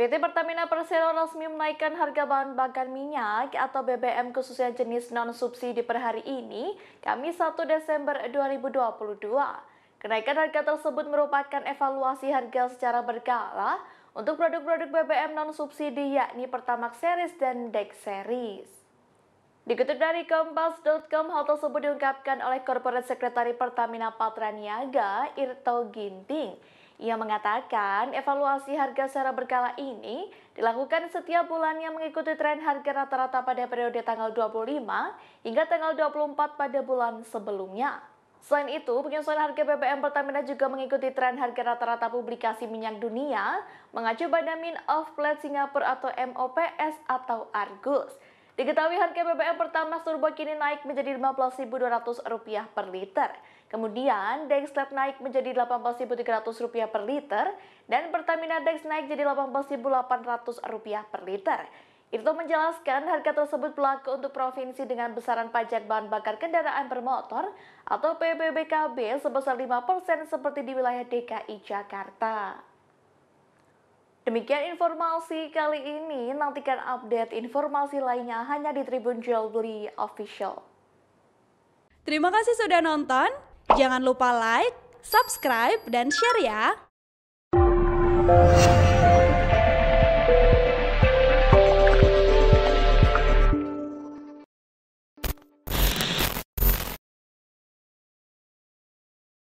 PT Pertamina Persero resmi menaikkan harga bahan bakar minyak atau BBM khususnya jenis non-subsidi per hari ini, Kamis 1 Desember 2022. Kenaikan harga tersebut merupakan evaluasi harga secara berkala untuk produk-produk BBM non-subsidi yakni Pertamax Series dan Dex Series. Dikutip dari Kompas.com, hal tersebut diungkapkan oleh Corporate Sekretari Pertamina Patraniaga, Irto Ginting, ia mengatakan evaluasi harga secara berkala ini dilakukan setiap bulannya mengikuti tren harga rata-rata pada periode tanggal 25 hingga tanggal 24 pada bulan sebelumnya. Selain itu, penyesuaian harga BBM Pertamina juga mengikuti tren harga rata-rata publikasi minyak dunia mengacu pada Mean of Plate Singapura atau MOPS atau Argus Diketahui harga BBM pertama turbo kini naik menjadi Rp15.200 per liter. Kemudian Dexlet naik menjadi Rp18.300 per liter dan Pertamina Dex naik jadi Rp18.800 per liter. Irto menjelaskan harga tersebut berlaku untuk provinsi dengan besaran pajak bahan bakar kendaraan bermotor atau PBBKB sebesar 5% seperti di wilayah DKI Jakarta. Demikian informasi kali ini, nantikan update informasi lainnya hanya di Tribun Jewelry Official. Terima kasih sudah nonton, jangan lupa like, subscribe, dan share ya!